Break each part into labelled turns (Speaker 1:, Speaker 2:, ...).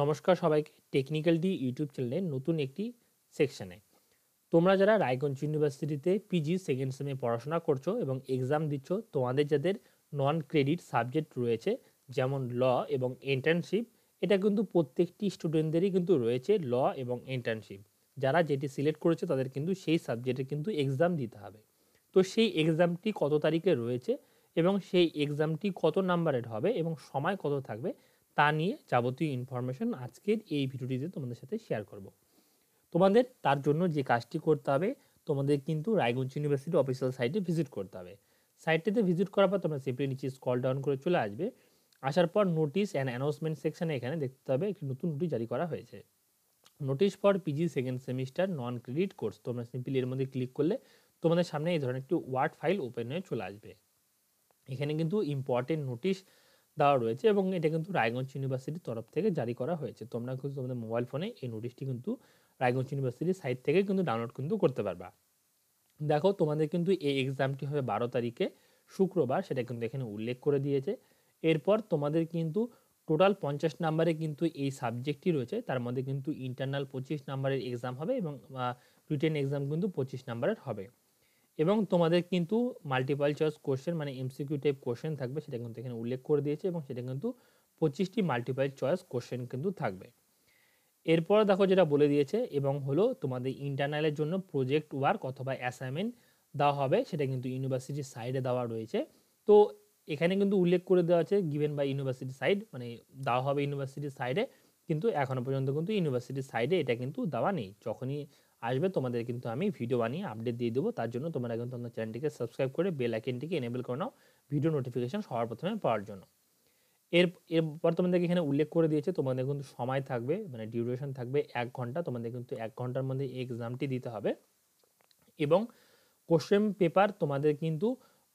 Speaker 1: নমস্কার সবাইকে technical D YouTube চ্যানেলে নতুন একটি সেকশানে তোমরা যারা রায়গঞ্জ ইউনিভার্সিটিতে পিজি সেকেন্ড সেমে পড়াশোনা করছো এবং এক্সাম দিচ্ছ তোমাদের যাদের নন ক্রেডিট সাবজেক্ট রয়েছে যেমন ল এবং ইন্টার্নশিপ এটা কিন্তু প্রত্যেকটি স্টুডেন্টদেরই কিন্তু রয়েছে ল এবং ইন্টার্নশিপ যারা যেটি সিলেক্ট করেছে তাদের কিন্তু সেই সাবজেক্টে কিন্তু এক্সাম দিতে হবে তো সেই এক্সামটি কত তারিখে রয়েছে এবং সেই এক্সামটি কত নাম্বারের হবে এবং সময় কত থাকবে তা নিয়ে যাবতীয় ইনফরমেশন আজকের এই ভিডিওটিতে তোমাদের সাথে শেয়ার করব তোমাদের তার জন্য যে কাজটি করতে হবে তোমাদের কিন্তু রায়গঞ্জ ইউনিভার্সিটি অফিসিয়াল সাইটে ভিজিট করতে হবে সাইটটিতে ভিজিট করার পর তোমরা সিপ্রি নিচে স্কল ডাউন করে চলে আসবে আসার পর নোটিশ অ্যান্ড অ্যানাউন্সমেন্ট সেকশানে এখানে দেখতে হবে একটি নতুন নোটিশ জারি করা হয়েছে notice for PG second semester non credit course তোমরা সিম্পলি এর মধ্যে ক্লিক করলে তোমাদের সামনে এই ধরনের একটি ওয়ার্ড ফাইল ওপেন হয়ে চলে আসবে এখানে কিন্তু ইম্পর্টেন্ট নোটিশ দেওয়া রয়েছে এবং এটা কিন্তু রায়গঞ্জ ইউনিভার্সিটির তরফ থেকে জারি করা হয়েছে তোমরা কিন্তু তোমাদের মোবাইল ফোনে এই নোটিশটি কিন্তু রায়গঞ্জ ইউনিভার্সিটির সাইট থেকে কিন্তু ডাউনলোড কিন্তু করতে পারবা দেখো তোমাদের কিন্তু এই এক্সামটি হবে বারো তারিখে শুক্রবার সেটা কিন্তু এখানে উল্লেখ করে দিয়েছে এরপর তোমাদের কিন্তু টোটাল পঞ্চাশ নাম্বারে কিন্তু এই সাবজেক্টটি রয়েছে তার মধ্যে কিন্তু ইন্টারনাল পঁচিশ নাম্বারের এক্সাম হবে এবং রিটেন এক্সাম কিন্তু পঁচিশ নাম্বারের হবে এবং তোমাদের কিন্তু মাল্টিপাল চয়েস কোশ্চেন মানে এমসিকিউ টাইপ কোশ্চেন থাকবে সেটা কিন্তু এখানে উল্লেখ করে দিয়েছে এবং সেটা কিন্তু পঁচিশটি মাল্টিপাল চয়েস কোশ্চেন কিন্তু থাকবে এরপর দেখো যেটা বলে দিয়েছে এবং হলো তোমাদের ইন্টারনালের জন্য প্রজেক্ট ওয়ার্ক অথবা অ্যাসাইনমেন্ট দেওয়া হবে সেটা কিন্তু ইউনিভার্সিটির সাইডে দেওয়া রয়েছে তো এখানে কিন্তু উল্লেখ করে দেওয়া আছে গিভেন বাই ইউনিভার্সিটি সাইড মানে দেওয়া হবে ইউনিভার্সিটির সাইডে কিন্তু এখনও পর্যন্ত কিন্তু ইউনিভার্সিটির সাইডে এটা কিন্তু দেওয়া নেই যখনই আসবে তোমাদের কিন্তু আমি ভিডিও বানিয়ে আপডেট দিয়ে দেবো তার জন্য তোমরা কিন্তু আমার চ্যানেলটিকে সাবস্ক্রাইব করে বেল আইকনটিকে এনেবল করে নাও ভিডিও নোটিফিকেশান সবার প্রথমে পাওয়ার জন্য এর এরপর তোমাদেরকে এখানে উল্লেখ করে দিয়েছে তোমাদের কিন্তু সময় থাকবে মানে ডিউরেশন থাকবে এক ঘন্টা তোমাদের কিন্তু এক ঘন্টার মধ্যে এক্সামটি দিতে হবে এবং কোশ্চেন পেপার তোমাদের কিন্তু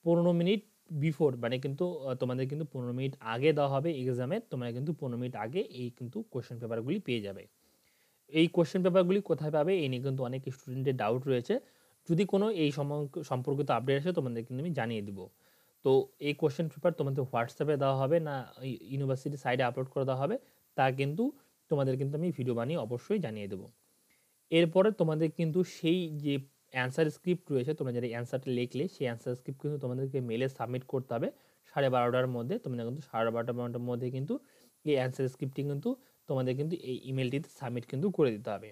Speaker 1: পনেরো মিনিট বিফোর মানে কিন্তু তোমাদের কিন্তু পনেরো মিনিট আগে দেওয়া হবে এক্সামে তোমরা কিন্তু পনেরো মিনিট আগে এই কিন্তু কোশ্চেন পেপারগুলি পেয়ে যাবে এই কোশ্চেন পেপারগুলি কোথায় পাবে এই নিয়ে কিন্তু অনেক স্টুডেন্টের ডাউট রয়েছে যদি কোনো এই সম্পর্কিত আপডেট আসে তোমাদের কিন্তু আমি জানিয়ে দিব তো এই কোয়েশ্চেন পেপার তোমাদের হোয়াটসঅ্যাপে দেওয়া হবে না ইউনিভার্সিটি সাইডে আপলোড করে দেওয়া হবে তা কিন্তু তোমাদের কিন্তু আমি ভিডিও বানিয়ে অবশ্যই জানিয়ে দেবো এরপরে তোমাদের কিন্তু সেই যে অ্যান্সার স্ক্রিপ্ট রয়েছে তোমরা যারা অ্যান্সারটা লিখলে সেই অ্যান্সার স্ক্রিপ্ট কিন্তু তোমাদেরকে মেলে সাবমিট করতে হবে সাড়ে বারোটার মধ্যে তোমরা কিন্তু সাড়ে বারোটার মধ্যে কিন্তু এই অ্যান্সার স্ক্রিপ্টটি কিন্তু তোমাদের কিন্তু এই ইমেলটিতে সাবমিট কিন্তু করে দিতে হবে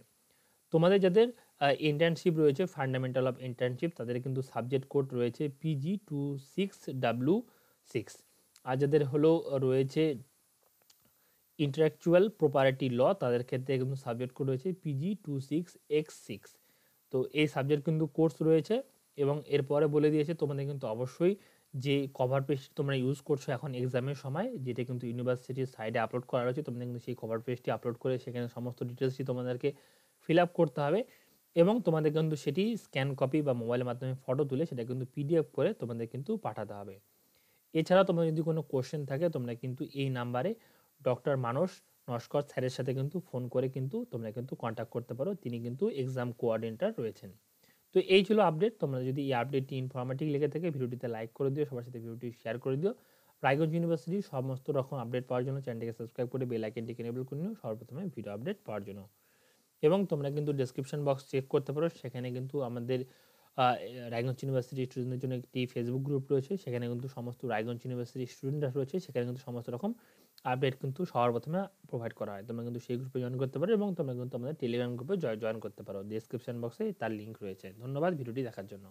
Speaker 1: তোমাদের যাদের ইন্টার্নশিপ রয়েছে ফান্ডামেন্টাল অফ ইন্টার্নশিপ তাদের কিন্তু সাবজেক্ট কোড রয়েছে PG two six W six আর যাদের হলো রয়েছে ইন্টারাকচুয়াল প্রপার্টি ল তাদের ক্ষেত্রে কিন্তু সাবজেক্ট কোড রয়েছে PG two six X six তো এই সাবজেক্ট কিন্তু কোর্স রয়েছে এবং এরপরে বলে দিয়েছে তোমাদের কিন্তু অবশ্যই যে কভার পেজ তোমরা ইউজ করছো এখন এক্সামের সময় যেটা কিন্তু ইউনিভার্সিটির সাইডে আপলোড করা রয়েছে তোমরা কিন্তু সেই কভার পেজটি আপলোড করে সেখানে সমস্ত ডিটেলসটি তোমাদেরকে ফিল আপ করতে হবে এবং তোমাদের কিন্তু সেটি স্ক্যান কপি বা মোবাইলের মাধ্যমে ফটো তুলে সেটা কিন্তু পিডিএফ করে তোমাদের কিন্তু পাঠাতে হবে এছাড়া তোমাদের যদি কোনো কোশ্চেন থাকে তোমরা কিন্তু এই নাম্বারে ডক্টর মানস নস্কর স্যারের সাথে কিন্তু ফোন করে কিন্তু তোমরা কিন্তু কন্ট্যাক্ট করতে পারো তিনি কিন্তু এক্সাম কোয়ার্ডিনেটার রয়েছেন তো এই ছিল আপডেট তোমরা যদি এই আপডেটটি ইনফরমেটিক লেগে থাকে ভিডিওটিতে লাইক করে দিও সবার সাথে ভিডিওটি শেয়ার করে দিও রায়গঞ্জ ইউনিভার্সিটির সমস্ত রকম আপডেট পাওয়ার জন্য চ্যানেলটিকে সাবস্ক্রাইব করে বেল আইকনটিকে এনেবল করে নিও সর্বপ্রথমে ভিডিও আপডেট পাওয়ার জন্য এবং তোমরা কিন্তু ডেসক্রিপশন বক্স চেক করতে পারো সেখানে কিন্তু আমাদের রায়গঞ্জ ইউনিভার্সিটি স্টুডেন্টদের জন্য একটি ফেসবুক গ্রুপ রয়েছে সেখানে কিন্তু সমস্ত রায়গঞ্জ ইউনিভার্সিটির স্টুডেন্টরা রয়েছে সেখানে কিন্তু সমস্ত রকম আপডেট কিন্তু সবার প্রথমে প্রোভাইড করা হয় তোমরা কিন্তু সেই গ্রুপে জয়েন করতে পারো এবং তোমরা কিন্তু আমাদের টেলিগ্রাম গ্রুপে জয়েন করতে পারো ডিসক্রিপশন বক্সে তার লিঙ্ক রয়েছে ধন্যবাদ ভিডিওটি দেখার জন্য